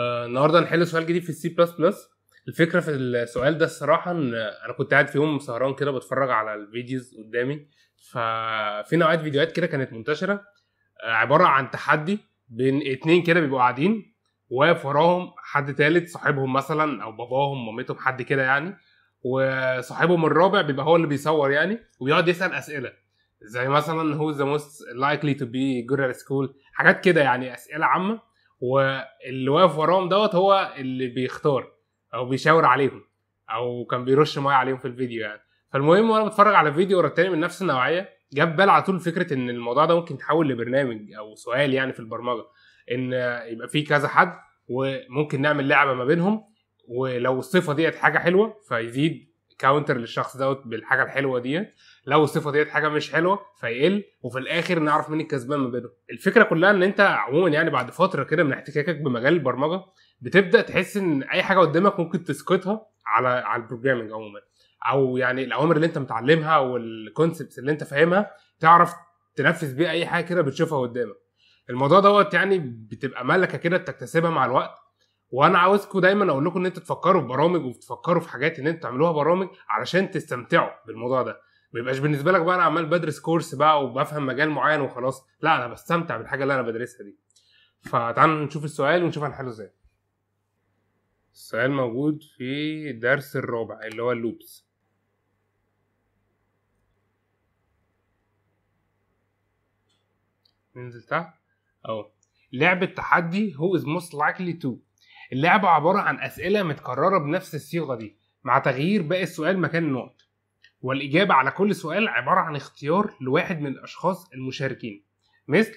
آه، النهارده هنحل سؤال جديد في السي بلس بلس الفكره في السؤال ده الصراحه ان انا كنت قاعد في يوم سهران كده بتفرج على الفيديوز قدامي ففي نوعيه فيديوهات كده كانت منتشره آه، عباره عن تحدي بين اتنين كده بيبقوا قاعدين واقف وراهم حد تالت صاحبهم مثلا او باباهم مامتهم حد كده يعني وصاحبهم الرابع بيبقى هو اللي بيصور يعني وبيقعد يسال اسئله زي مثلا هو ذا موست لايكلي تو بي جود سكول حاجات كده يعني اسئله عامه واللي واقف وراهم دوت هو اللي بيختار او بيشاور عليهم او كان بيرش ميه عليهم في الفيديو يعني فالمهم وانا بتفرج على فيديو ورا التاني من نفس النوعيه جاب بال على طول فكره ان الموضوع ده ممكن يتحول لبرنامج او سؤال يعني في البرمجه ان يبقى في كذا حد وممكن نعمل لعبه ما بينهم ولو الصفه ديت حاجه حلوه فيزيد كاونتر للشخص دوت بالحاجه الحلوه ديت لو الصفه ديت حاجه مش حلوه فيقل وفي الاخر نعرف مين الكسبان ما بينهم الفكره كلها ان انت عموما يعني بعد فتره كده من احتكاكك بمجال البرمجه بتبدا تحس ان اي حاجه قدامك ممكن تسقطها على على البروجرامنج عموما او يعني الاوامر اللي انت متعلمها والكونسبتس اللي انت فاهمها تعرف تنفذ بيها اي حاجه كده بتشوفها قدامك الموضوع دوت يعني بتبقى ملكه كده بتكتسبها مع الوقت وانا عاوزكم دايما اقول لكم ان انتوا تفكروا في برامج وتفكروا في حاجات ان انتوا تعملوها برامج علشان تستمتعوا بالموضوع ده ما يبقاش بالنسبه لك بقى انا عمال بدرس كورس بقى وبفهم مجال معين وخلاص لا انا بستمتع بالحاجه اللي انا بدرسها دي فتعالوا نشوف السؤال ونشوف هنحله ازاي السؤال موجود في الدرس الرابع اللي هو اللوبس ننزل تحت اهو لعبة تحدي هو از موست لايكلي تو اللعبه عباره عن اسئله متكرره بنفس الصيغه دي مع تغيير باقي السؤال مكان النقط والاجابه على كل سؤال عباره عن اختيار لواحد من الاشخاص المشاركين مثل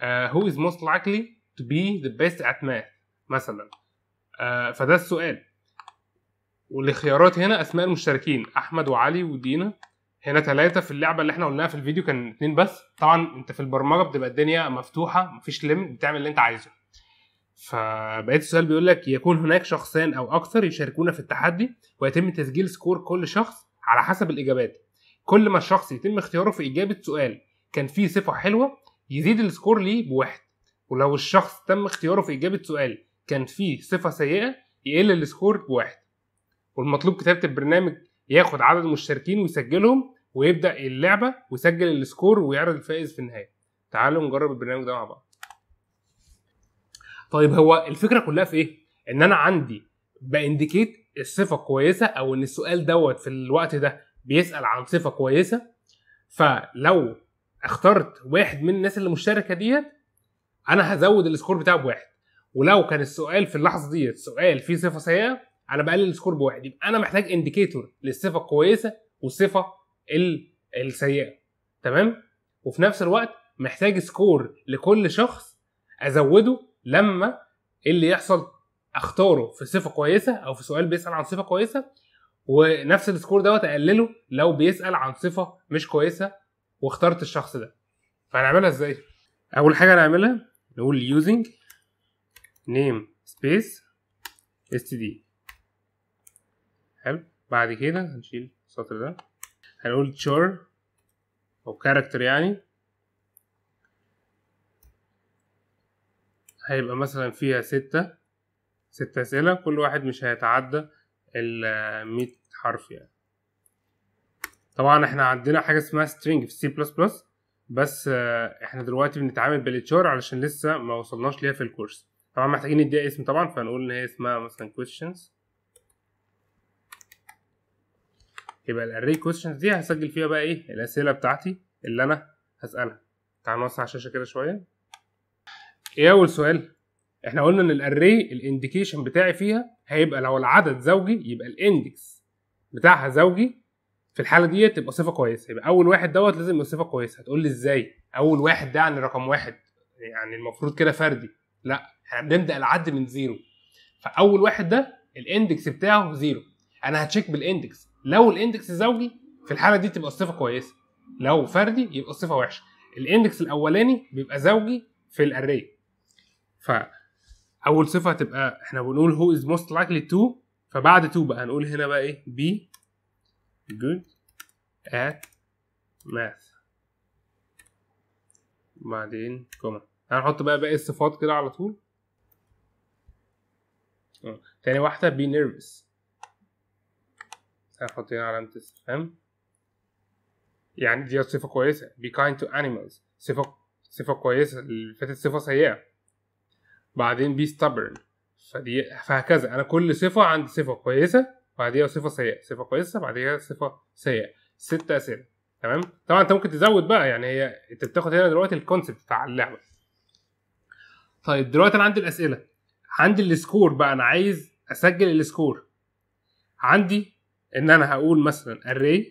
uh, who is most likely to be the best at math مثلا uh, فده السؤال والخيارات هنا اسماء المشتركين احمد وعلي ودينا هنا ثلاثة في اللعبة اللي احنا قلناها في الفيديو كان اتنين بس طبعا انت في البرمجة بتبقى الدنيا مفتوحة مفيش لم بتعمل اللي انت عايزه فبقيت السؤال بيقول لك يكون هناك شخصان او اكثر يشاركون في التحدي ويتم تسجيل سكور كل شخص على حسب الاجابات كل ما الشخص يتم اختياره في اجابه سؤال كان فيه صفه حلوه يزيد السكور ليه بواحد ولو الشخص تم اختياره في اجابه سؤال كان فيه صفه سيئه يقل السكور بواحد والمطلوب كتابه البرنامج ياخد عدد المشتركين ويسجلهم ويبدا اللعبه ويسجل السكور ويعرض الفائز في النهايه تعالوا نجرب البرنامج ده مع بعض طيب هو الفكره كلها في ايه؟ ان انا عندي بانديكيت الصفه كويسه او ان السؤال دوت في الوقت ده بيسال عن صفه كويسه فلو اخترت واحد من الناس اللي مشتركه ديت انا هزود السكور بتاعه بواحد ولو كان السؤال في اللحظه ديت سؤال فيه صفه سيئه انا بقلل السكور بواحد يبقى انا محتاج انديكيتور للصفه الكويسه والصفه السيئه تمام وفي نفس الوقت محتاج سكور لكل شخص ازوده لما اللي يحصل اختاره في صفه كويسه او في سؤال بيسال عن صفه كويسه ونفس السكور دوت اقلله لو بيسال عن صفه مش كويسه واخترت الشخص ده فهنعملها ازاي اول حاجه هنعملها نقول using name space std حلو بعد كده هنشيل السطر ده هنقول char او كاركتر يعني هيبقى مثلا فيها ستة ستة أسئلة كل واحد مش هيتعدى المية حرف يعني طبعا احنا عندنا حاجة اسمها string في C++ بس احنا دلوقتي بنتعامل بالاتشار علشان لسه ما وصلناش ليها في الكورس طبعا محتاجين نديها اسم طبعا فهنقول ان هي اسمها مثلا questions يبقى الاري questions دي هسجل فيها بقى ايه الاسئلة بتاعتي اللي انا هسألها تعال نوسع الشاشة كده شوية ايه اول سؤال احنا قلنا ان الاري الانديكيشن بتاعي فيها هيبقى لو العدد زوجي يبقى الاندكس بتاعها زوجي في الحاله دي تبقى صفه كويسه يبقى اول واحد دوت لازم يبقى صفه كويسه هتقول لي ازاي اول واحد ده عن يعني رقم واحد يعني المفروض كده فردي لا احنا بنبدا العد من زيرو فاول واحد ده الاندكس بتاعه زيرو انا هتشيك بالاندكس لو الاندكس زوجي في الحاله دي تبقى الصفه كويسه لو فردي يبقى الصفه وحشه الاندكس الاولاني بيبقى زوجي في الاري فاول صفه هتبقى احنا بنقول هو از موست لايكلي تو فبعد تو بقى هنقول هنا بقى ايه بي جود ات ماث بعدين كوما هنحط بقى باقي الصفات كده على طول آه. تاني واحده بي نيرفس هنحط هنا علامه استفهام يعني دي صفه كويسه بي كايند تو انيمالز صفه صفه كويسه اللي فاتت صفه سيئه بعدين بي ستابرن فدي فهكذا انا كل صفه عندي صفه كويسه بعديها صفه سيئه صفه كويسه بعديها صفه سيئه ست اسئله تمام طبعا انت ممكن تزود بقى يعني هي انت بتاخد هنا دلوقتي الكونسبت بتاع اللعبه طيب دلوقتي انا عندي الاسئله عندي السكور بقى انا عايز اسجل السكور عندي ان انا هقول مثلا array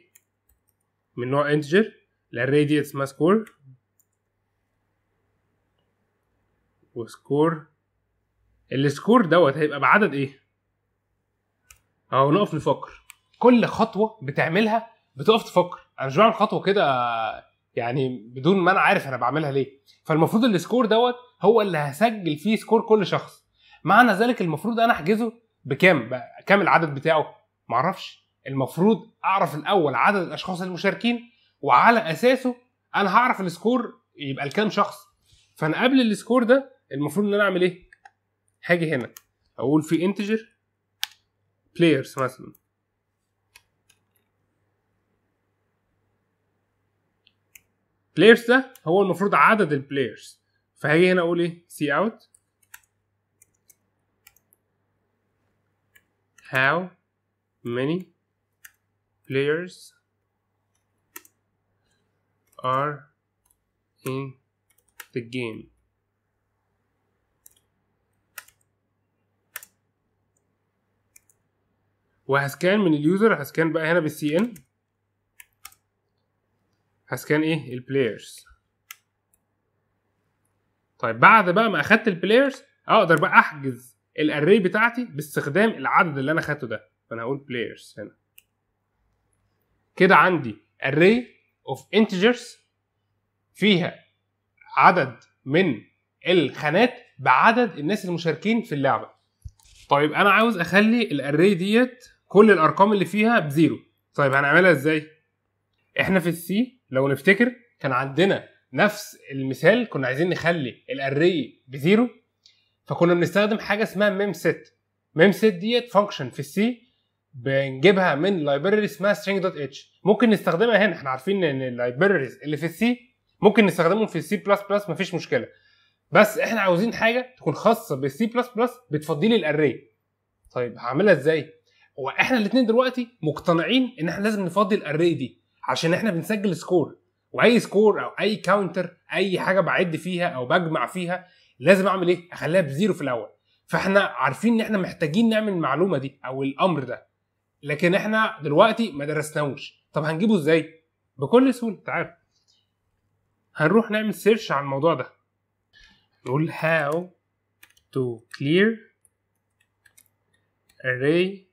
من نوع integer الاري دي اسمها سكور وسكور السكور دوت هيبقى بعدد ايه اهو نقف نفكر كل خطوه بتعملها بتقف تفكر انا مش بعمل خطوه كده يعني بدون ما انا عارف انا بعملها ليه فالمفروض السكور دوت هو اللي هسجل فيه سكور كل شخص معنى ذلك المفروض انا احجزه بكام بقى كام العدد بتاعه معرفش المفروض اعرف الاول عدد الاشخاص المشاركين وعلى اساسه انا هعرف السكور يبقى لكام شخص فانا قبل السكور ده المفروض ان انا اعمل ايه هاجي هنا اقول في انتجر بلايرز مثلا بلايرز ده هو المفروض عدد البلايرز فهاجي هنا اقول ايه سي اوت how many players are in the game وهسكان من اليوزر هسكان بقى هنا بالسي ان هسكان ايه البلايرز طيب بعد بقى ما اخدت البلايرز اقدر بقى احجز الاري بتاعتي باستخدام العدد اللي انا اخدته ده فانا هقول بلايرز هنا كده عندي array of integers فيها عدد من الخانات بعدد الناس المشاركين في اللعبه طيب انا عاوز اخلي الاري ديت كل الارقام اللي فيها بزيرو طيب هنعملها ازاي احنا في السي لو نفتكر كان عندنا نفس المثال كنا عايزين نخلي الاري بزيرو فكنا بنستخدم حاجه اسمها ميم سيت ميم سيت ديت فانكشن في السي بنجيبها من لايبراري اسمها string دوت اتش ممكن نستخدمها هنا احنا عارفين ان اللايبراريز اللي في السي ممكن نستخدمهم في السي بلس بلس مفيش مشكله بس احنا عاوزين حاجه تكون خاصه بالسي بلس بلس بتفضي لي الاري طيب هعملها ازاي هو احنا الاثنين دلوقتي مقتنعين ان احنا لازم نفضي الاري دي عشان احنا بنسجل سكور واي سكور او اي كاونتر اي حاجه بعد فيها او بجمع فيها لازم اعمل ايه اخليها بزيرو في الاول فاحنا عارفين ان احنا محتاجين نعمل المعلومه دي او الامر ده لكن احنا دلوقتي ما درسناهوش طب هنجيبه ازاي بكل سهوله تعال هنروح نعمل سيرش على الموضوع ده نقول how to clear array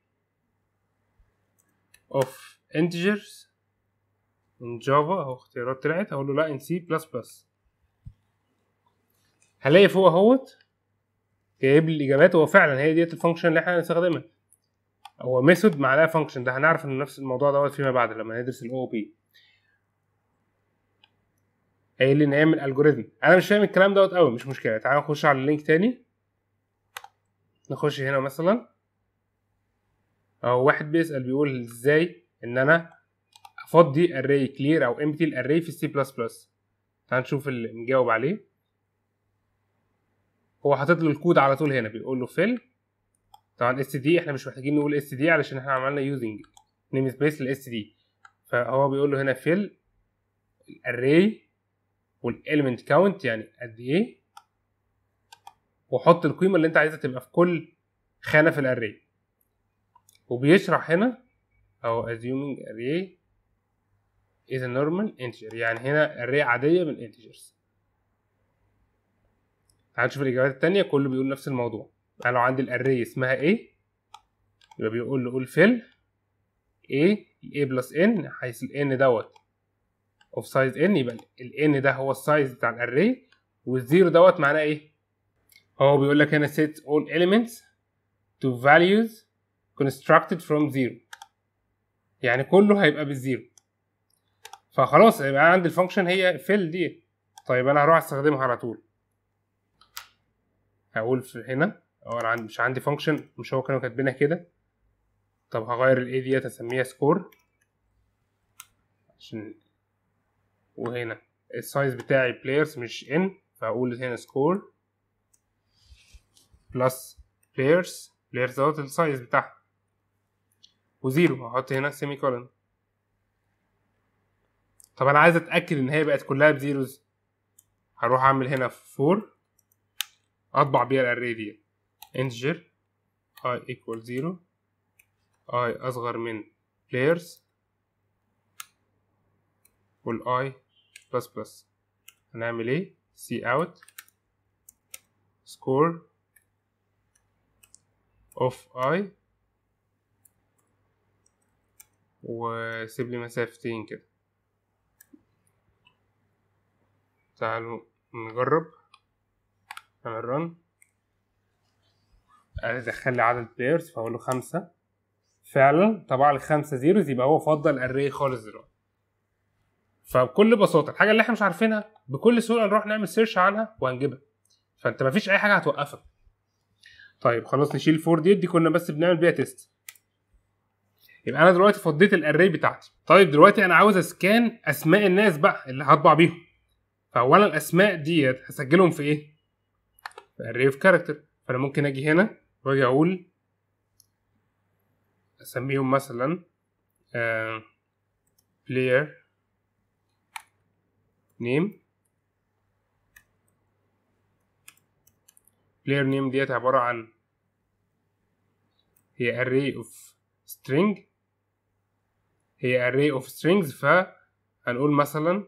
اوف انتجرز ان جافا اهو اختيارات طلعت هقول له لا ان سي بلس بلس هلاقي فوق اهوت جايب لي الاجابات هو فعلا هي ديت الفانكشن اللي احنا هنستخدمها هو ميثود معناها فانكشن ده هنعرف ان نفس الموضوع دوت فيما بعد لما ندرس الاو بي قايل لي ان الجوريزم انا مش فاهم الكلام دوت قوي مش مشكله تعال نخش على اللينك تاني نخش هنا مثلا اهو واحد بيسال بيقول ازاي ان انا افضي array كلير او امتي الاري في السي بلس بلس تعال نشوف اللي مجاوب عليه هو حاطط له الكود على طول هنا بيقول له fill طبعا اس دي احنا مش محتاجين نقول اس دي علشان احنا عملنا يوزنج نيم سبيس للاس دي فهو بيقول له هنا fill الاري والاليمنت كاونت يعني قد ايه وحط القيمه اللي انت عايزها تبقى في كل خانه في الاري وبيشرح هنا أو assuming array is a normal integer يعني هنا array عادية من integers تعال نشوف الإجابات التانية كله بيقول نفس الموضوع أنا لو عندي الأري اسمها A يبقى بيقول له قول فيل A A بلس N حيث N دوت of size N يبقى N ده هو السايز بتاع الاري والزيرو دوت معناه ايه هو بيقول لك هنا set all elements to values constructed from zero يعني كله هيبقى بالزيرو فخلاص هيبقى عندي الفانكشن هي fill دي طيب انا هروح استخدمها على طول هقول هنا او انا مش عندي فانكشن مش هو كانوا كاتبينها كده طب هغير الاي ديت اسميها سكور عشان وهنا السايز بتاعي بلايرز مش ان فهقول هنا سكور بلس بلايرز بلايرز دوت السايز بتاعها وزيرو هحط هنا سيمي كولن طب انا عايز اتاكد ان هي بقت كلها بزيروز هروح اعمل هنا فور اطبع بيها الاري دي انتجر اي ايكوال زيرو اي اصغر من بلايرز والاي بلس بلس هنعمل ايه سي اوت سكور اوف اي وسيب لي مسافتين كده تعالوا نجرب نعمل رن آه، دخل لي عدد بيرز فاقول له خمسة فعلا طبعا الخمسة زيروز يبقى هو فضل الري خالص دلوقتي فبكل بساطة الحاجة اللي احنا مش عارفينها بكل سهولة نروح نعمل سيرش عنها وهنجيبها فانت مفيش اي حاجة هتوقفك طيب خلاص نشيل 4 ديت دي كنا بس بنعمل بيها تيست يبقى انا دلوقتي فضيت الاري بتاعتي طيب دلوقتي انا عاوز اسكان اسماء الناس بقى اللي هطبع بيهم فاولا الاسماء ديت هسجلهم في ايه في اري اوف كاركتر فانا ممكن اجي هنا واجي اقول اسميهم مثلا آه player name player name ديت عبارة عن هي array of string هي array of strings فهنقول مثلا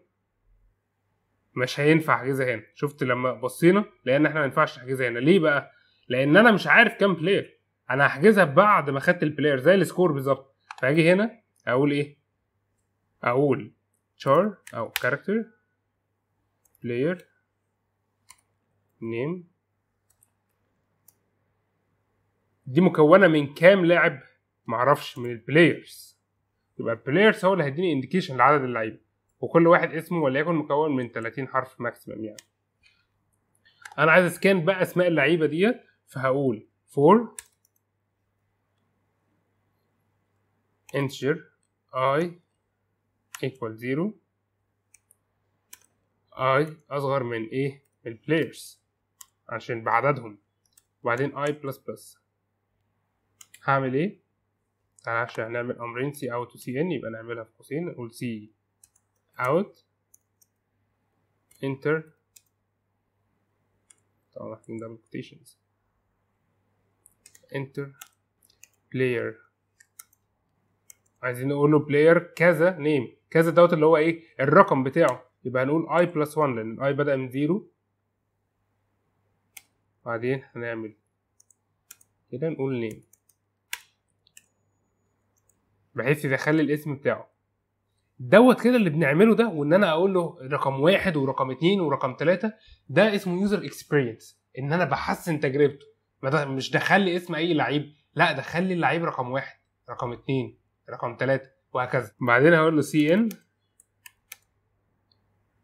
مش هينفع احجزها هنا شفت لما بصينا لان احنا ما ينفعش نحجزها هنا ليه بقى لان انا مش عارف كام بلاير انا هحجزها بعد ما خدت البلاير زي السكور بالظبط فاجي هنا اقول ايه اقول char او character player name دي مكونه من كام لاعب معرفش من البلايرز يبقى البلايرز هو اللي هيديني انديكيشن لعدد اللعيبه وكل واحد اسمه وليكن مكون من 30 حرف ماكسيمم يعني انا عايز اسكان بقى اسماء اللعيبه ديت فهقول فور انتجر i equal 0 i اصغر من ايه البلايرز players عشان بعددهم وبعدين i بلس بلس هعمل ايه تعالى عشان هنعمل امرين سي اوت وسي ان يبقى نعملها في قوسين نقول سي اوت انتر طبعا محتاجين دبل كوتيشنز انتر بلاير عايزين نقول له بلاير كذا نيم كذا دوت اللي هو ايه الرقم بتاعه يبقى هنقول اي بلس 1 لان الاي بدا من زيرو بعدين هنعمل كده نقول نيم بحيث يدخل الاسم بتاعه دوت كده اللي بنعمله ده وان انا اقول له رقم واحد ورقم اتنين ورقم تلاته ده اسمه يوزر اكسبيرينس ان انا بحسن تجربته ما مش دخل لي اسم اي لعيب لا دخل لي اللعيب رقم واحد رقم اتنين رقم تلاته وهكذا بعدين هقول له سي ان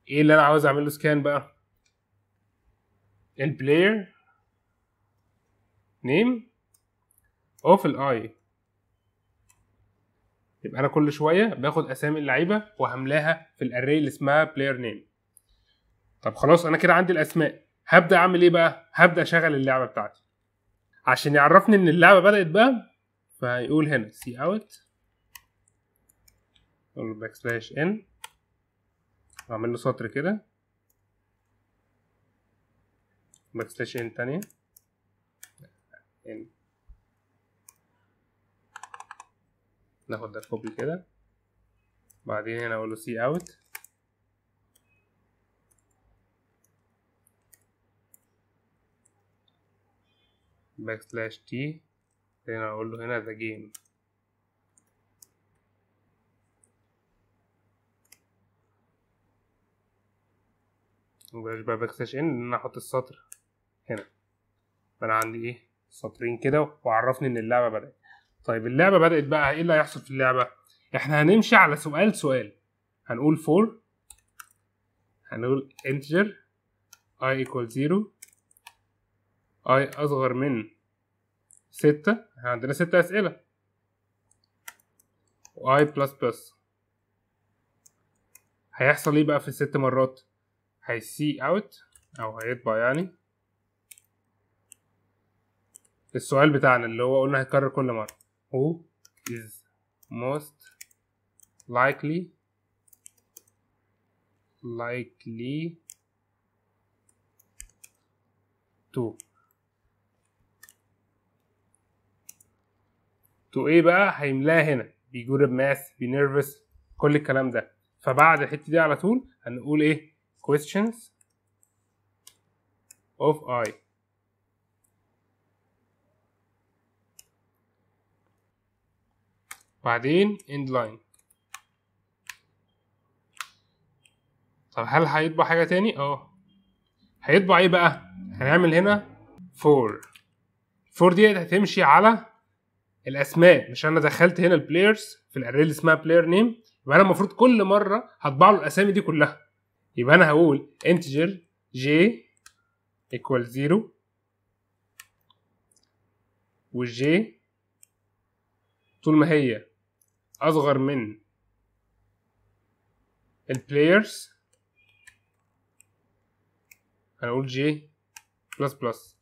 ايه اللي انا عاوز اعمل له سكان بقى البلاير نيم اوف الاي يبقى انا كل شويه باخد اسامي اللعيبه وهملاها في الاري اللي اسمها بلاير نيم طب خلاص انا كده عندي الاسماء هبدا اعمل ايه بقى هبدا اشغل اللعبه بتاعتي عشان يعرفني ان اللعبه بدات بقى فيقول هنا سي اوت باك سلاش ان اعمل له سطر كده باك سلاش ان تانية ان ناخد ده كوبي كده بعدين هنا اقول له سي اوت باك سلاش تي هنا اقول له هنا ذا جيم مبقاش بقى باك سلاش ان انا احط السطر هنا فانا عندي ايه سطرين كده وعرفني ان اللعبه بدات طيب اللعبه بدات بقى ايه اللي هيحصل في اللعبه احنا هنمشي على سؤال سؤال هنقول فور هنقول integer i equal 0 i اصغر من 6 عندنا 6 اسئله و i بلس بلس هيحصل ايه بقى في الست مرات هيسي اوت او هيطبع يعني السؤال بتاعنا اللي هو قلنا هيكرر كل مره who is most likely likely to تو ايه بقى هيملاها هنا بيجرب ماث بنيرفس كل الكلام ده فبعد الحته دي على طول هنقول ايه questions of i بعدين اند لاين طب هل هيطبع حاجه تاني اه هيطبع ايه بقى هنعمل هنا فور فور ديت هتمشي على الاسماء مش انا دخلت هنا البلايرز في الاري اللي اسمها بلاير نيم يبقى انا المفروض كل مره هطبع له الاسامي دي كلها يبقى انا هقول integer j equal 0 j طول ما هي اصغر من البلايرز هنقول جي بلس بلس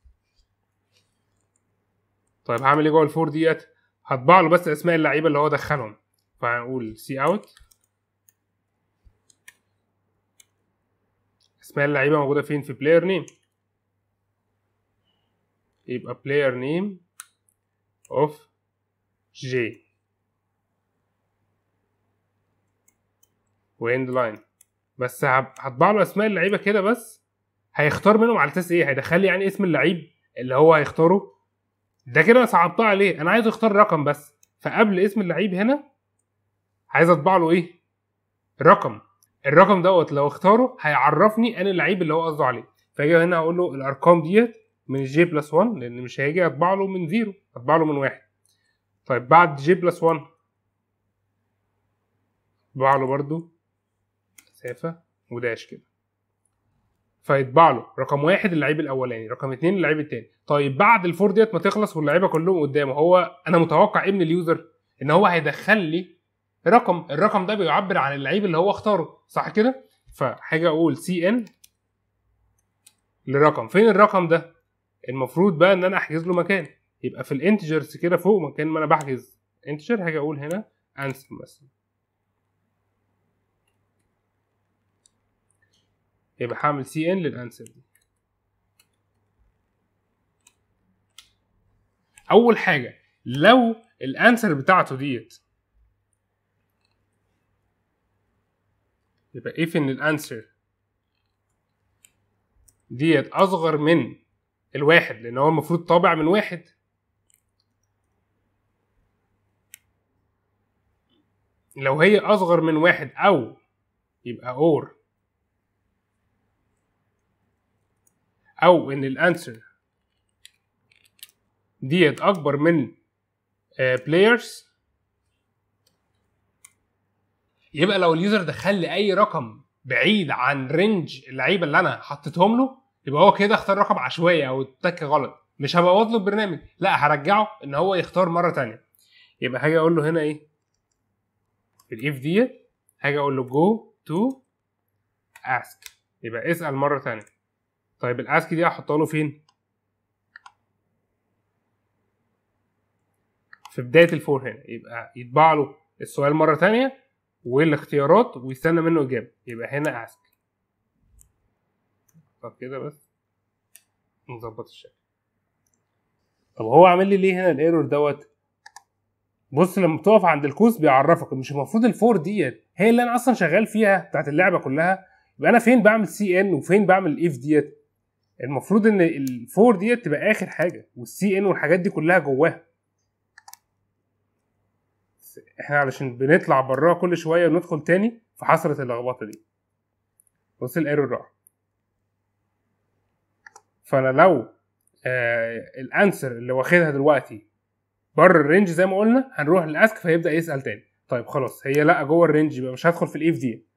طيب هعمل ايه جوه الفور ديت هطبع له بس اسماء اللعيبه اللي هو دخلهم فهنقول سي اوت اسماء اللعيبه موجوده فين في بلاير نيم يبقى بلاير نيم اوف جي واند لاين بس هطبع له اسماء اللعيبه كده بس هيختار منهم على اساس ايه هيدخل لي يعني اسم اللعيب اللي هو هيختاره ده كده صعبتها عليه انا عايز اختار رقم بس فقبل اسم اللعيب هنا عايز اطبع له ايه رقم الرقم دوت لو اختاره هيعرفني انا اللعيب اللي هو قصده عليه فاجي هنا اقول له الارقام ديت من جي بلس 1 لان مش هيجي اطبع له من زيرو اطبع له من واحد طيب بعد جي بلس 1 اطبع له برده مسافه وداش كده فيطبع له رقم واحد اللعيب الاولاني رقم اثنين اللعيب الثاني طيب بعد الفور ديت ما تخلص واللعيبه كلهم قدامه هو انا متوقع ابن اليوزر ان هو هيدخل لي رقم الرقم ده بيعبر عن اللعيب اللي هو اختاره صح كده فحاجه اقول سي ان لرقم فين الرقم ده المفروض بقى ان انا احجز له مكان يبقى في الانتجرز كده فوق مكان ما انا بحجز انتجر حاجه اقول هنا انسب مثلا يبقى هعمل سي ان للانسر دي اول حاجه لو الانسر بتاعته ديت يبقى if ان الانسر ديت اصغر من الواحد لان هو المفروض طابع من واحد لو هي اصغر من واحد او يبقى اور او ان الانسر ديت اكبر من بلايرز آه، يبقى لو اليوزر دخل لي اي رقم بعيد عن رينج اللعيبه اللي انا حطيتهم له يبقى هو كده اختار رقم عشوائي او اتك غلط مش هبوظ له البرنامج لا هرجعه ان هو يختار مره تانية يبقى هاجي اقول له هنا ايه الاف ديت هاجي اقول له جو تو اسك يبقى اسال مره تانية طيب الاسكي دي هحطها له فين في بدايه الفور هنا يبقى يطبع له السؤال مره ثانيه والاختيارات ويستنى منه اجابه يبقى هنا اسك طب كده بس نظبط الشكل طب هو عامل لي ليه هنا الايرور دوت بص لما بتقف عند الكوس بيعرفك مش المفروض الفور ديت هي اللي انا اصلا شغال فيها بتاعت اللعبه كلها يبقى انا فين بعمل سي ان وفين بعمل الاف ديت المفروض ان الفور ديت تبقى اخر حاجه والسي ان والحاجات دي كلها جواها احنا علشان بنطلع براها كل شويه وندخل تاني فحصلت اللخبطه دي بص الايرور راح فانا لو آه الانسر اللي واخدها دلوقتي بره الرينج زي ما قلنا هنروح للاسك فيبدا يسال تاني طيب خلاص هي لا جوه الرينج يبقى مش هدخل في الاف دي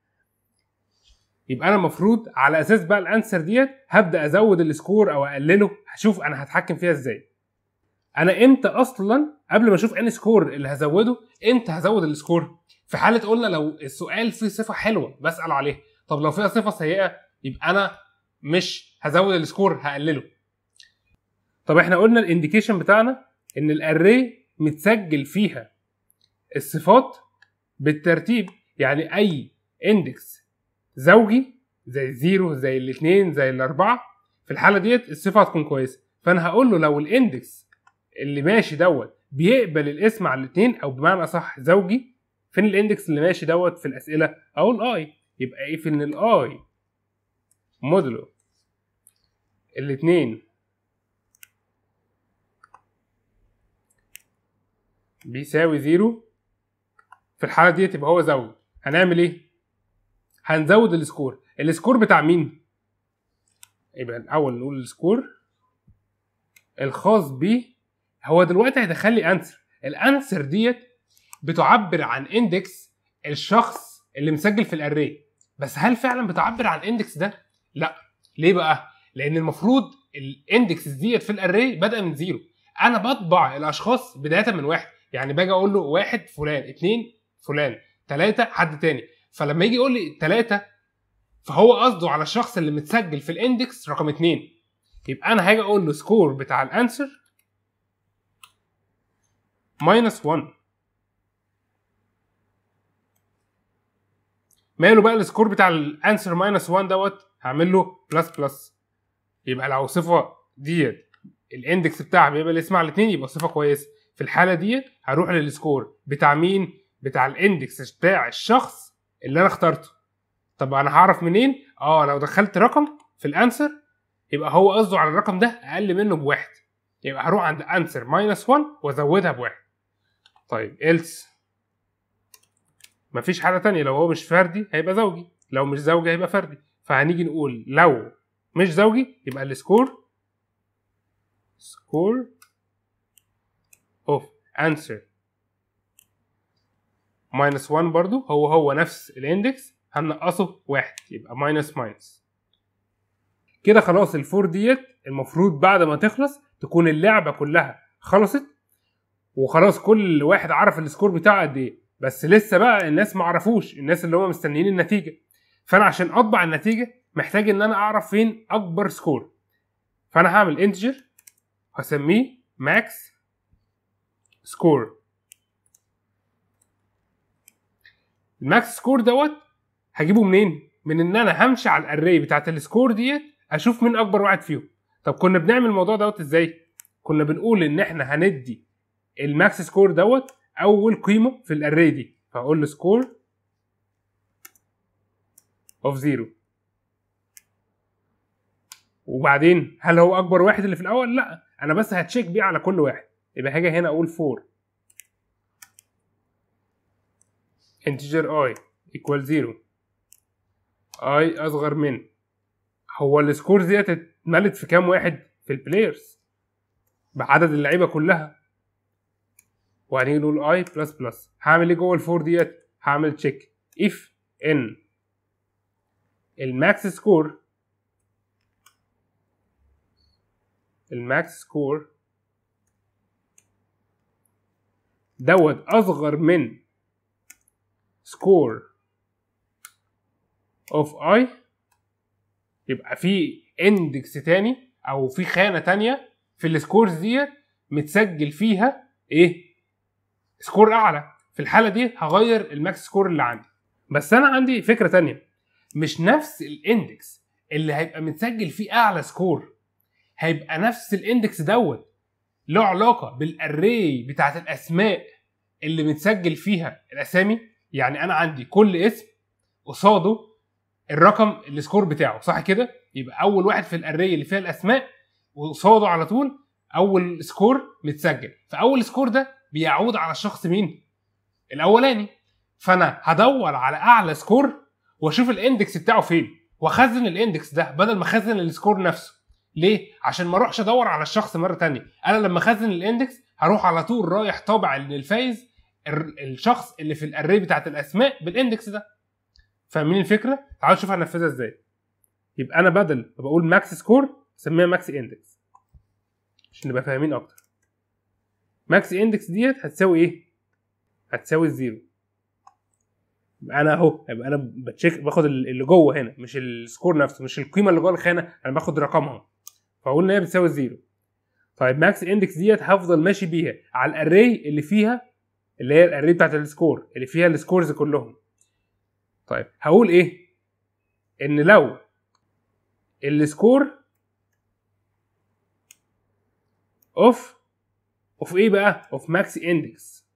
يبقى انا المفروض على اساس بقى الانسر ديت هبدا ازود السكور او اقلله هشوف انا هتحكم فيها ازاي انا امتى اصلا قبل ما اشوف ان سكور اللي هزوده امتى هزود السكور في حاله قلنا لو السؤال فيه صفه حلوه بسال عليها طب لو فيها صفه سيئه يبقى انا مش هزود السكور هقلله طب احنا قلنا الانديكيشن بتاعنا ان الاري متسجل فيها الصفات بالترتيب يعني اي اندكس زوجي زي الزيرو زي الاثنين زي الاربعه في الحاله ديت الصفه هتكون كويسه فانا هقول له لو الاندكس اللي ماشي دوت بيقبل الاسم على الاثنين او بمعنى اصح زوجي فين الاندكس اللي ماشي دوت في الاسئله اقول اي يبقى ايه في ان الاي مودلو الاثنين بيساوي زيرو في الحاله ديت يبقى هو زوج هنعمل ايه هنزود السكور السكور بتاع مين يبقى الاول نقول السكور الخاص بيه هو دلوقتي هيدخل لي انسر الانسر ديت بتعبر عن اندكس الشخص اللي مسجل في الاري بس هل فعلا بتعبر عن الاندكس ده لا ليه بقى لان المفروض الاندكس ديت في الاري بادئه من زيرو انا بطبع الاشخاص بدايه من واحد يعني باجي اقول له واحد فلان اتنين فلان ثلاثه حد تاني فلما يجي يقول لي تلاتة فهو قصده على الشخص اللي متسجل في الاندكس رقم اتنين يبقى انا هاجي اقول له سكور بتاع الانسر ماينس 1 ماله بقى السكور بتاع الانسر ماينس 1 دوت هعمل له بلس بلس يبقى لو صفه ديت الاندكس بتاعها بيبقى يسمع الاثنين يبقى صفه كويسه في الحاله ديت هروح للسكور بتاع مين بتاع الاندكس بتاع الشخص اللي انا اخترته طب انا هعرف منين اه لو دخلت رقم في الانسر يبقى هو قصده على الرقم ده اقل منه بواحد يبقى هروح عند انسر ماينس 1 وازودها بواحد طيب else مفيش حاله تانية لو هو مش فردي هيبقى زوجي لو مش زوجي هيبقى فردي فهنيجي نقول لو مش زوجي يبقى السكور سكور اوف انسر ماينس 1 برضو هو هو نفس الاندكس هنقصه واحد يبقى ماينس ماينس كده خلاص الفور ديت المفروض بعد ما تخلص تكون اللعبه كلها خلصت وخلاص كل واحد عرف السكور بتاعه قد ايه بس لسه بقى الناس ما عرفوش الناس اللي هم مستنيين النتيجه فانا عشان اطبع النتيجه محتاج ان انا اعرف فين اكبر سكور فانا هعمل انتجر هسميه ماكس سكور الماكس سكور دوت هجيبه منين؟ من ان انا همشي على الاري بتاعت السكور ديت اشوف مين اكبر واحد فيهم طب كنا بنعمل الموضوع دوت ازاي؟ كنا بنقول ان احنا هندي الماكس سكور دوت اول قيمه في الاري دي فاقول له سكور اوف زيرو وبعدين هل هو اكبر واحد اللي في الاول؟ لا انا بس هتشيك بيه على كل واحد يبقى هاجي هنا اقول 4 integer i equal zero i اصغر من هو السكور ديت اتملت في كام واحد في البلايرز بعدد اللعيبه كلها وبعدين نقول اي بلس بلس هعمل ايه جوه الفور ديت هعمل تشيك اف ان الماكس سكور الماكس سكور دوت اصغر من score of i يبقى في اندكس تاني او في خانه تانيه في السكورز ديت متسجل فيها ايه سكور اعلى في الحاله دي هغير الماكس سكور اللي عندي بس انا عندي فكره تانية مش نفس الاندكس اللي هيبقى متسجل فيه اعلى سكور هيبقى نفس الاندكس دوت له علاقه بالاري بتاعه الاسماء اللي متسجل فيها الاسامي يعني انا عندي كل اسم قصاده الرقم السكور بتاعه صح كده يبقى اول واحد في الاريه اللي فيها الاسماء وقصاده على طول اول سكور متسجل فاول سكور ده بيعود على الشخص مين الاولاني فانا هدور على اعلى سكور واشوف الاندكس بتاعه فين واخزن الاندكس ده بدل ما اخزن السكور نفسه ليه عشان ما اروحش ادور على الشخص مره تانية انا لما اخزن الاندكس هروح على طول رايح طابع للفايز الشخص اللي في الاري بتاعت الاسماء بالاندكس ده فاهمين الفكره تعالوا نشوف هننفذها ازاي يبقى انا بدل ما بقول ماكس سكور سميها ماكس اندكس عشان نبقى فاهمين اكتر ماكس اندكس ديت هتساوي ايه هتساوي الزيرو يبقى انا اهو يبقى انا بتشيك باخد اللي جوه هنا مش السكور نفسه مش القيمه اللي جوه الخانه انا باخد رقمها فقلنا هي بتساوي زيرو طيب ماكس اندكس ديت هفضل ماشي بيها على الاري اللي فيها اللي هي الاري بتاعت السكور اللي فيها السكورز كلهم طيب هقول ايه ان لو السكور اوف اوف ايه بقى اوف ماكس اندكس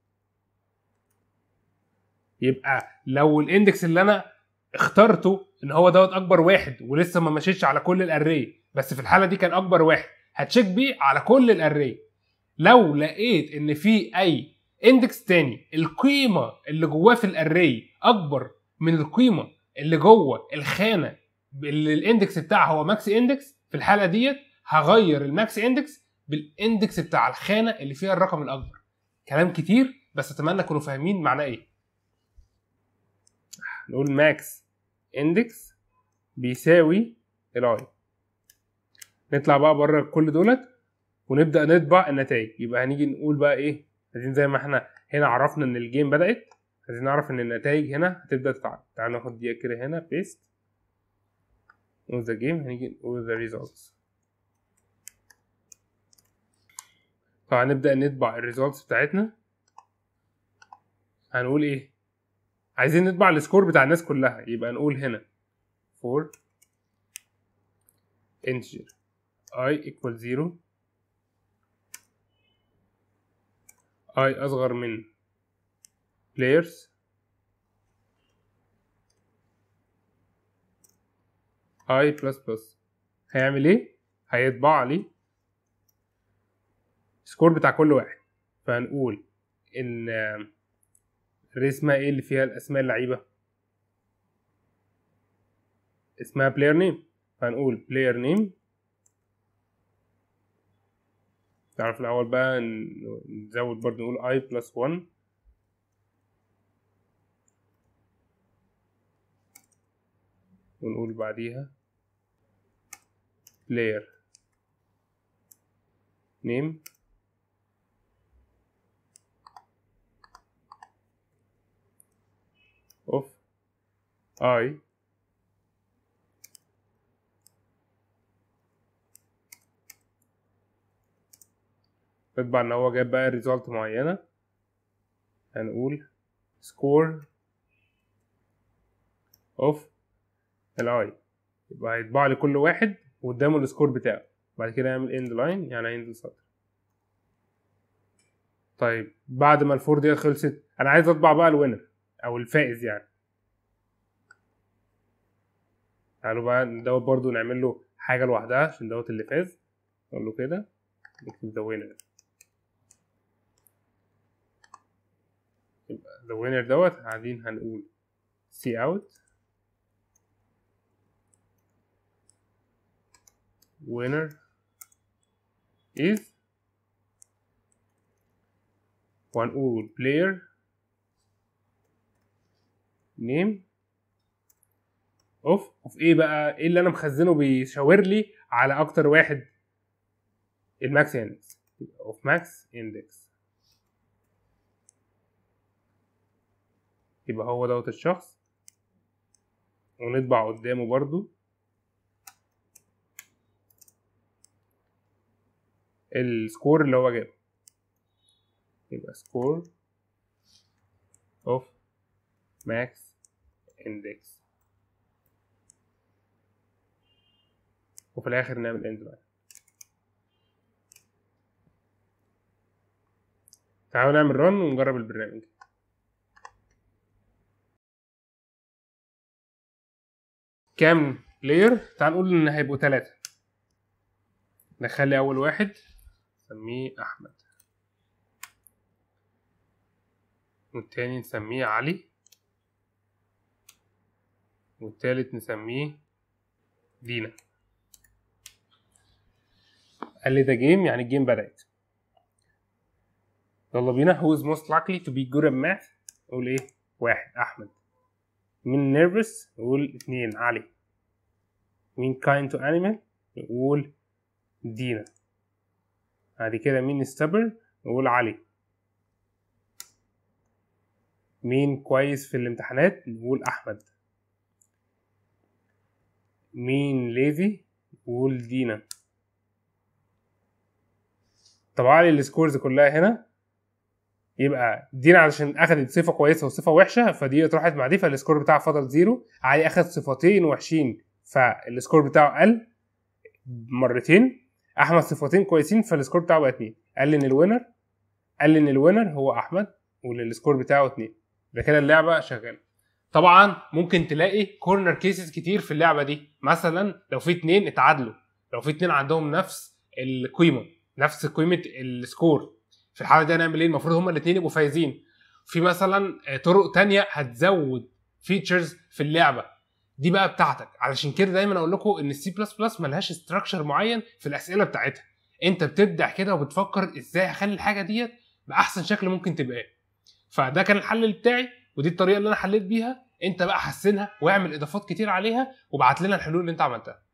يبقى لو الاندكس اللي انا اخترته ان هو دوت اكبر واحد ولسه ما مشيتش على كل الاري بس في الحاله دي كان اكبر واحد هتشيك بيه على كل الاري لو لقيت ان في اي اندكس تاني القيمه اللي جواه في الاري اكبر من القيمه اللي جوه الخانه اللي الاندكس بتاعها هو ماكس اندكس في الحاله ديت هغير الماكس اندكس بالاندكس بتاع الخانه اللي فيها الرقم الاكبر كلام كتير بس اتمنى تكونوا فاهمين معناه ايه نقول ماكس اندكس بيساوي الاي نطلع بقى بره كل دولت ونبدا نطبع النتائج يبقى هنيجي نقول بقى ايه عايزين زي ما احنا هنا عرفنا ان الجيم بدات عايزين نعرف ان النتائج هنا هتبدا تتعرض تعال ناخد دي كده هنا بيست و the game هنيجي نقول the results فهنبدا نطبع الريزلتس بتاعتنا هنقول ايه عايزين نطبع السكور بتاع الناس كلها يبقى نقول هنا for integer i equals 0 اي اصغر من players اي بلس بلس هيعمل ايه هيطبع لي سكور بتاع كل واحد فهنقول ان الرسمة ايه اللي فيها الاسماء اللعيبه اسمها بلاير نيم فهنقول بلاير نيم تعرف الاول بقى نزود برضه نقول i بلس 1 ونقول بعديها player name of i بيطبع ان هو جاب بقى ريزلت معينه هنقول سكور اوف الاي يبقى هيطبع لي كل واحد وقدامه السكور بتاعه بعد كده يعمل اند لاين يعني هينزل سطر طيب بعد ما الفور دقيقه خلصت انا عايز اطبع بقى الوينر او الفائز يعني تعالوا بقى دوت برضو نعمل له حاجه لوحدها عشان دوت اللي فاز نقول له كده نكتب ذا وينر يبقى the winner دوت قاعدين هنقول سي اوت winner is وهنقول player name اوف اوف ايه بقى ايه اللي انا مخزنه بيشاور لي على اكتر واحد الماكس اندكس اوف ماكس اندكس يبقى هو دوت الشخص ونطبع قدامه برضو السكور اللي هو جابه يبقى سكور اوف ماكس اندكس وفي الاخر نعمل اند بقى تعالوا نعمل رن ونجرب البرنامج كام لاير تعال نقول ان هيبقوا ثلاثه نخلي اول واحد نسميه احمد والتاني نسميه علي والتالت نسميه دينا قال لي ده جيم يعني الجيم بدأت يلا بينا هو از موست لاكلي تو بي جود ان ماث قول ايه واحد احمد مين نيرفس يقول اتنين علي مين kind to animal يقول دينا بعد كده مين stubborn يقول علي مين كويس في الامتحانات نقول أحمد مين ليزي نقول دينا طبعا السكورز كلها هنا يبقى دي علشان اخذت صفه كويسه وصفه وحشه فدي اتراحت مع دي فالسكور بتاعه فضل زيرو علي اخذ صفتين وحشين فالسكور بتاعه قل مرتين احمد صفتين كويسين فالسكور بتاعه بقى اتنين قال ان الوينر قال ان الوينر هو احمد والسكور بتاعه اتنين ده كده اللعبه شغاله طبعا ممكن تلاقي كورنر كيسز كتير في اللعبه دي مثلا لو في اتنين اتعادلوا لو في اتنين عندهم نفس القيمه نفس قيمه السكور في الحاله دي هنعمل ايه المفروض هما الاثنين يبقوا فايزين في مثلا آه، طرق تانية هتزود فيتشرز في اللعبه دي بقى بتاعتك علشان كده دايما اقول لكم ان السي بلس بلس ملهاش استراكشر معين في الاسئله بتاعتها انت بتبدع كده وبتفكر ازاي اخلي الحاجه ديت باحسن شكل ممكن تبقى إيه. فده كان الحل بتاعي ودي الطريقه اللي انا حليت بيها انت بقى حسنها واعمل اضافات كتير عليها وبعت لنا الحلول اللي انت عملتها